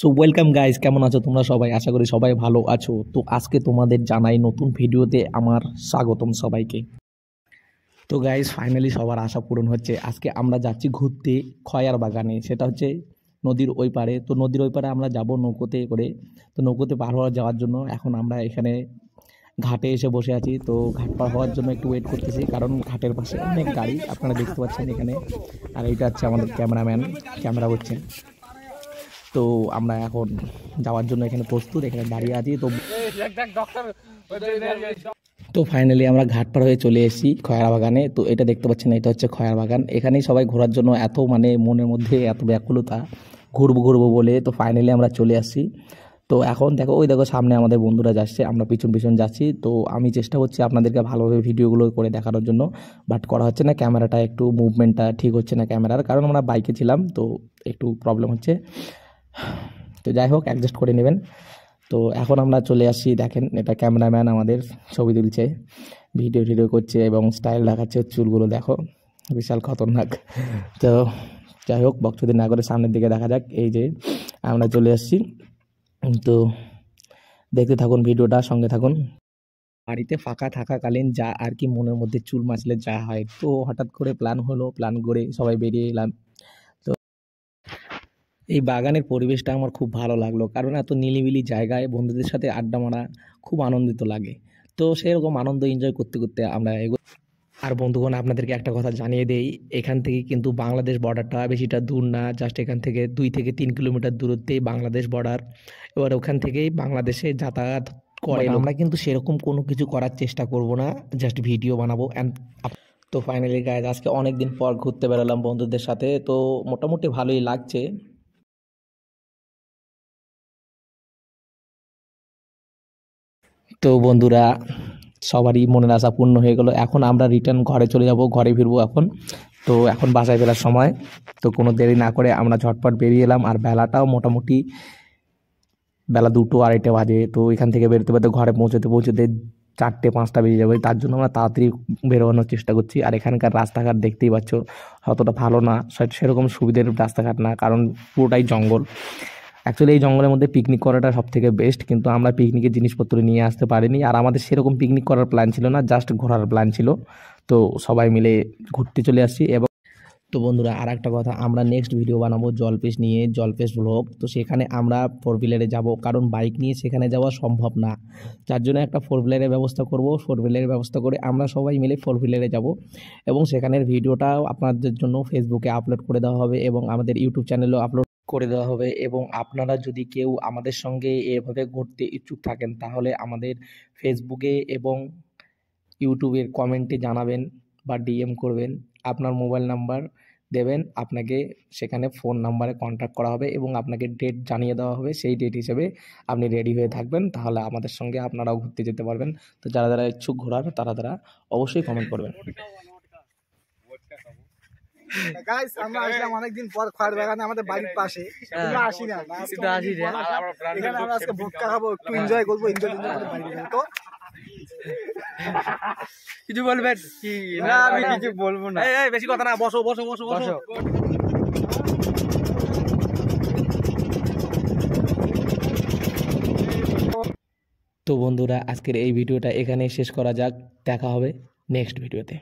So welcome guys কেমন আছো তোমরা সবাই আশা করি সবাই ভালো আছো তো আজকে তোমাদের জানাই নতুন ভিডিওতে আমার স্বাগতম সবাইকে তো গাইজ ফাইনালি সবার আশা পূরণ হচ্ছে আজকে আমরা যাচ্ছি ঘুরতে খয়ার বাগানে সেটা হচ্ছে নদীর ওই পারে তো নদীর ওই পারে আমরা যাব নৌকোতে করে তো নৌকোতে পার হওয়া যাওয়ার জন্য এখন আমরা এখানে ঘাটে এসে বসে আছি তো ঘাট পার হওয়ার জন্য একটু ওয়েট করতেছি কারণ ঘাটের পাশে অনেক গাড়ি আপনারা দেখতে পাচ্ছেন এখানে আর এটা হচ্ছে আমাদের ক্যামেরাম্যান ক্যামেরা করছেন তো আমরা এখন যাওয়ার জন্য এখানে প্রস্তুত এখানে দাঁড়িয়ে আছি তো তো ফাইনালি আমরা ঘাট পার হয়ে চলে এসেছি খয়ার বাগানে তো এটা দেখতে পাচ্ছেন এটা হচ্ছে খয়ার বাগান এখানেই সবাই ঘোরার জন্য এত মানে মনের মধ্যে এত ব্যাকুলতা ঘুরবো ঘুরবো বলে তো ফাইনালি আমরা চলে আসি তো এখন দেখো ওই দেখো সামনে আমাদের বন্ধুরা যাচ্ছে আমরা পিছন পিছন যাচ্ছি তো আমি চেষ্টা করছি আপনাদেরকে ভালোভাবে ভিডিওগুলো করে দেখানোর জন্য বাট করা হচ্ছে না ক্যামেরাটা একটু মুভমেন্টটা ঠিক হচ্ছে না ক্যামেরার কারণ আমরা বাইকে ছিলাম তো একটু প্রবলেম হচ্ছে তো যাই হোক অ্যাডজাস্ট করে নেবেন তো এখন আমরা চলে আসি দেখেন এটা ক্যামেরাম্যান আমাদের ছবি তুলছে ভিডিও টিডিও করছে এবং স্টাইল দেখাচ্ছে চুলগুলো দেখো বিশাল খতরনাক তো যাই হোক বক্তদের না করে সামনের দিকে দেখা যাক এই যে আমরা চলে আসছি তো দেখতে থাকুন ভিডিওটা সঙ্গে থাকুন বাড়িতে ফাঁকা থাকাকালীন যা আর কি মনের মধ্যে চুল মাছলে যা হয় তো হঠাৎ করে প্ল্যান হলো প্ল্যান করে সবাই বেরিয়ে এলাম এই বাগানের পরিবেশটা আমার খুব ভালো লাগলো কারণ এত নিলিবিলি জায়গায় বন্ধুদের সাথে আড্ডা মারা খুব আনন্দিত লাগে তো সেরকম আনন্দ এনজয় করতে করতে আমরা এগো আর বন্ধুগণ আপনাদেরকে একটা কথা জানিয়ে দেই এখান থেকে কিন্তু বাংলাদেশ বর্ডারটা বেশিটা দূর না জাস্ট এখান থেকে দুই থেকে তিন কিলোমিটার দূরত্বেই বাংলাদেশ বর্ডার এবার ওখান থেকেই বাংলাদেশে যাতায়াত করে আমরা কিন্তু সেরকম কোনো কিছু করার চেষ্টা করব না জাস্ট ভিডিও বানাবো অ্যান্ড তো ফাইনালি গায়ে আজকে অনেক দিন পর ঘুরতে বেরোলাম বন্ধুদের সাথে তো মোটামুটি ভালোই লাগছে তো বন্ধুরা সবারই মনের আশা পূর্ণ হয়ে গেল এখন আমরা রিটার্ন ঘরে চলে যাব ঘরে ফিরবো এখন তো এখন বাসায় ফেলার সময় তো কোনো দেরি না করে আমরা ঝটপট বেরিয়ে এলাম আর বেলাটাও মোটামুটি বেলা দুটো আড়াইটে বাজে তো এখান থেকে বেরোতে বেরোতে ঘরে পৌঁছতে পৌঁছতে চারটে পাঁচটা বেজে যাবে তার জন্য আমরা তাড়াতাড়ি বেরোনোর চেষ্টা করছি আর এখানকার রাস্তাঘাট দেখতেই পাচ্ছ অতটা ভালো না সেরকম সুবিধের রাস্তাঘাট না কারণ পুরোটাই জঙ্গল অ্যাকচুয়ালি এই জঙ্গলের মধ্যে পিকনিক করাটা সব থেকে বেস্ট কিন্তু আমরা পিকনিকের জিনিসপত্র নিয়ে আসতে পারিনি আর আমাদের সেরকম পিকনিক করার প্ল্যান ছিল না জাস্ট ঘোরার প্ল্যান ছিল তো সবাই মিলে ঘুরতে চলে আসছি এবং তো বন্ধুরা আর একটা কথা আমরা নেক্সট ভিডিও বানাবো জলপেশ নিয়ে জলপেশ ব্লগ তো সেখানে আমরা ফোর হুইলারে যাবো কারণ বাইক নিয়ে সেখানে যাওয়া সম্ভব না যার জন্য একটা ফোর হুইলারের ব্যবস্থা করব ফোর হুইলারের ব্যবস্থা করে আমরা সবাই মিলে ফোর হুইলারে যাবো এবং সেখানের ভিডিওটাও আপনাদের জন্য ফেসবুকে আপলোড করে দেওয়া হবে এবং আমাদের ইউটিউব চ্যানেলেও আপলোড করে দেওয়া হবে এবং আপনারা যদি কেউ আমাদের সঙ্গে এভাবে ঘুরতে ইচ্ছুক থাকেন তাহলে আমাদের ফেসবুকে এবং ইউটিউবের কমেন্টে জানাবেন বা ডিএম করবেন আপনার মোবাইল নাম্বার দেবেন আপনাকে সেখানে ফোন নাম্বারে কন্ট্যাক্ট করা হবে এবং আপনাকে ডেট জানিয়ে দেওয়া হবে সেই ডেট হিসেবে আপনি রেডি হয়ে থাকবেন তাহলে আমাদের সঙ্গে আপনারাও ঘুরতে যেতে পারবেন তো যারা যারা ইচ্ছুক ঘোরার তারা তারা অবশ্যই কমেন্ট করবেন গাইস আমরা আসলাম অনেকদিন পর খড় বাগানে আমাদের বাড়ির পাশে আমরা হ্যাঁ। আসি না আসি এখানে আমরা আজকে ভুটকা খাবো একটু এনজয় করবো এনজয় করবো তো কিছু বলবেন কি না আমি কিছু বলবো না এই বেশি কথা না বসো বসো বসো বসো তো বন্ধুরা আজকের এই ভিডিওটা এখানেই শেষ করা যাক দেখা হবে নেক্সট ভিডিওতে